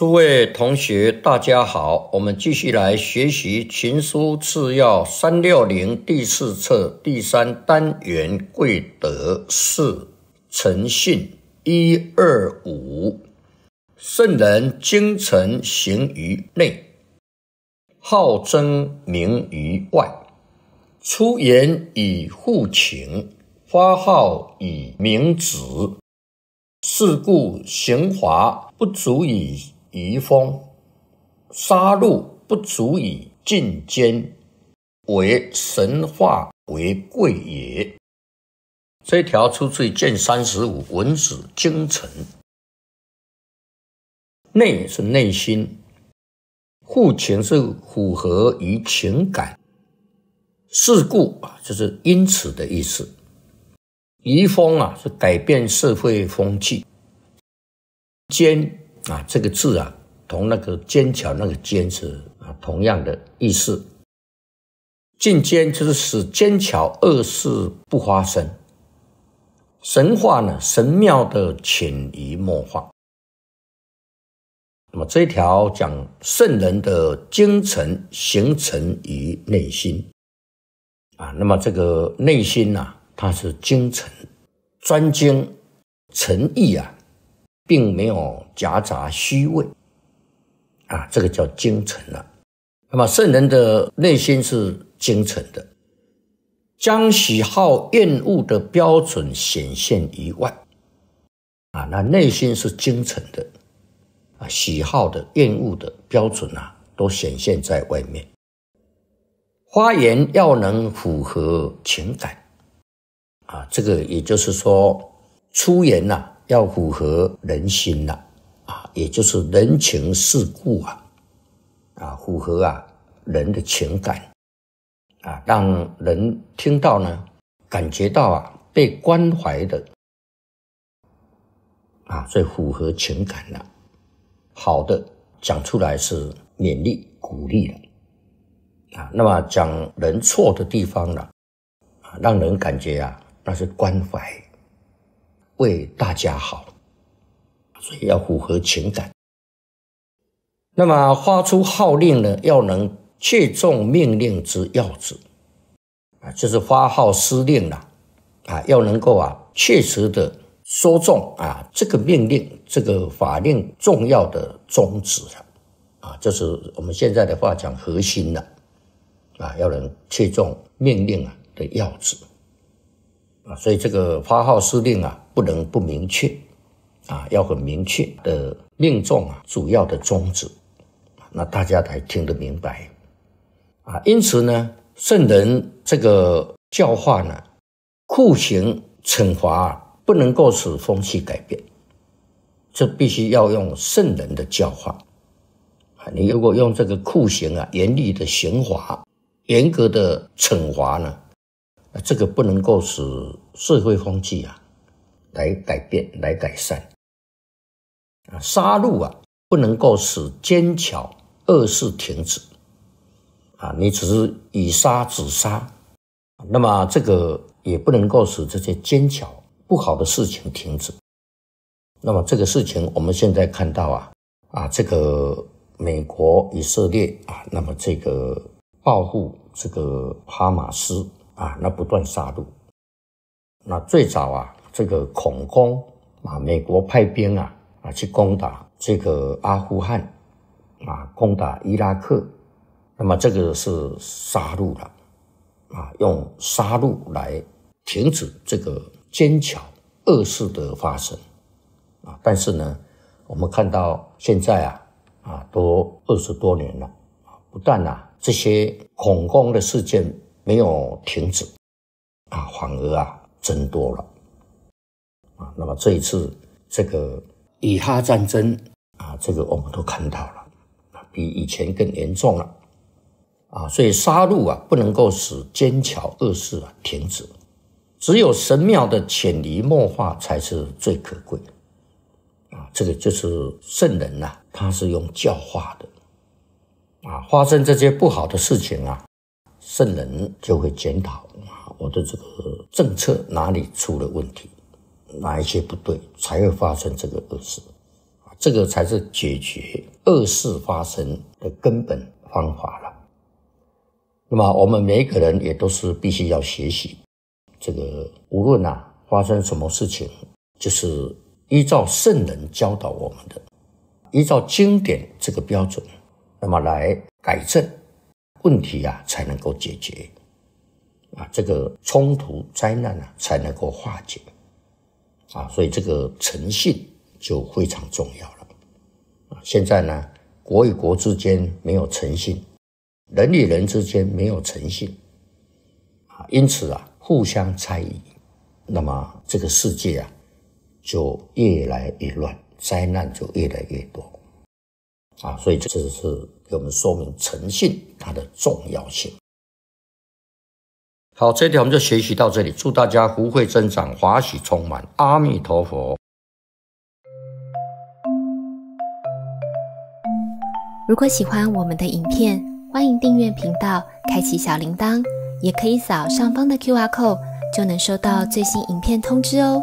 诸位同学，大家好！我们继续来学习《群书次要三六零》第四册第三单元“贵德”四诚信一二五。圣人精诚行于内，好争名于外，出言以护情，发号以明止，是故行华不足以。遗风杀戮不足以进奸，为神化为贵也。这条出自《剑三十五文子精诚》，内是内心，护情是符合于情感。事故啊，就是因此的意思。遗风啊，是改变社会风气，奸。啊，这个字啊，同那个坚强、那个坚持啊，同样的意思。进坚就是使坚强恶事不发生。神话呢，神妙的潜移默化。那么这一条讲圣人的精诚形成于内心。啊，那么这个内心呐，它是精诚，专精诚意啊。并没有夹杂虚伪，啊，这个叫精诚了。那么圣人的内心是精诚的，将喜好、厌恶的标准显现于外，啊，那内心是精诚的，啊，喜好的、厌恶的标准啊，都显现在外面。发言要能符合情感，啊，这个也就是说，出言呐。要符合人心了，啊，也就是人情世故啊，啊，符合啊人的情感，啊，让人听到呢，感觉到啊被关怀的，啊，最符合情感了。好的，讲出来是勉励鼓励了，啊，那么讲人错的地方了，啊，让人感觉啊那是关怀。为大家好，所以要符合情感。那么发出号令呢，要能切中命令之要旨啊，就是发号施令了啊，要能够啊切实的说中啊这个命令这个法令重要的宗旨了啊，这是我们现在的话讲核心了啊，要能切中命令啊的要旨啊，所以这个发号施令啊。不能不明确，啊，要很明确的命中啊，主要的宗旨，那大家才听得明白，啊，因此呢，圣人这个教化呢，酷刑惩罚不能够使风气改变，这必须要用圣人的教化，啊，你如果用这个酷刑啊，严厉的刑罚，严格的惩罚呢，那这个不能够使社会风气啊。来改变，来改善，啊，杀戮啊，不能够使奸巧恶事停止，啊，你只是以杀止杀，那么这个也不能够使这些奸巧不好的事情停止。那么这个事情，我们现在看到啊，啊，这个美国、以色列啊，那么这个报复这个哈马斯啊，那不断杀戮，那最早啊。这个恐攻啊，美国派兵啊啊去攻打这个阿富汗啊，攻打伊拉克，那么这个是杀戮了啊，用杀戮来停止这个奸巧恶事的发生啊。但是呢，我们看到现在啊啊都二十多年了啊，不但啊这些恐攻的事件没有停止啊，反而啊增多了。啊，那么这一次这个以哈战争啊，这个我们都看到了，比以前更严重了，啊，所以杀戮啊，不能够使奸巧恶事啊停止，只有神庙的潜移默化才是最可贵的，啊，这个就是圣人呐，他是用教化的，啊，发生这些不好的事情啊，圣人就会检讨啊，我的这个政策哪里出了问题。哪一些不对，才会发生这个恶事这个才是解决恶事发生的根本方法了。那么，我们每一个人也都是必须要学习这个，无论呐发生什么事情，就是依照圣人教导我们的，依照经典这个标准，那么来改正问题啊，才能够解决啊，这个冲突灾难呢，才能够化解。啊，所以这个诚信就非常重要了。啊，现在呢，国与国之间没有诚信，人与人之间没有诚信，啊，因此啊，互相猜疑，那么这个世界啊，就越来越乱，灾难就越来越多。啊，所以这是给我们说明诚信它的重要性。好，这条我们就学习到这里。祝大家福慧增长，华喜充满。阿弥陀佛。如果喜欢我们的影片，欢迎订阅频道，开启小铃铛，也可以扫上方的 Q R code，就能收到最新影片通知哦。